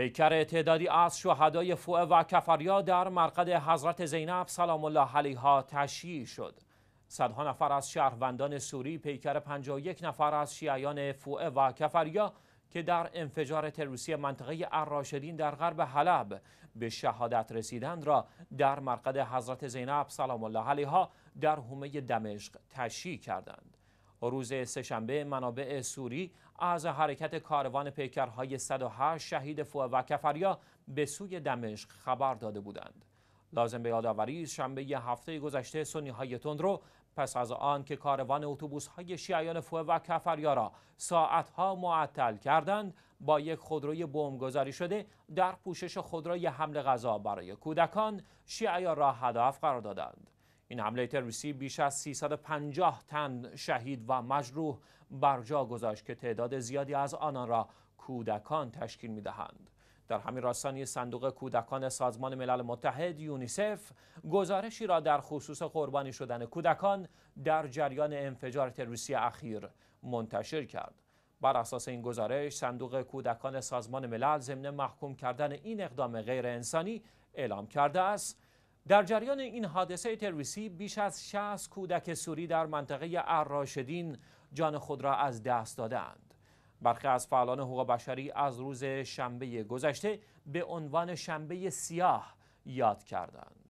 پیکر تعدادی از شهدای فوعه و کفریا در مرقد حضرت زینب سلام الله علیها تشییع شد صدها نفر از شهروندان سوری پیکر 51 نفر از شیعیان فوه و کفریا که در انفجار تروریستی منطقه الراشدین در غرب حلب به شهادت رسیدند را در مرقد حضرت زینب سلام الله علیها در حومه دمشق تشییع کردند روز سهشنبه منابع سوری از حرکت کاروان پیکرهای 108 شهید فوه و کفریا به سوی دمشق خبر داده بودند. لازم به یادآوری شنبه هفته گذشته سنی های تندرو پس از آن که کاروان اتوبوس های شیعیان فوه و کفریا را ساعتها معطل کردند با یک خودروی گذاری شده در پوشش خودروی حمل غذا برای کودکان شیعیان را هدف قرار دادند این حمله تروریستی بیش از 350 تن شهید و مجروح برجا گذاشت که تعداد زیادی از آنان را کودکان تشکیل میدهند در همین راستانی صندوق کودکان سازمان ملل متحد یونیسف گزارشی را در خصوص قربانی شدن کودکان در جریان انفجار تروریستی اخیر منتشر کرد بر اساس این گزارش صندوق کودکان سازمان ملل ضمن محکوم کردن این اقدام غیر انسانی اعلام کرده است در جریان این حادثه تروریستی بیش از 60 کودک سوری در منطقه اراشدین جان خود را از دست دادند. برخی از فعالان حقوق بشری از روز شنبه گذشته به عنوان شنبه سیاه یاد کردند.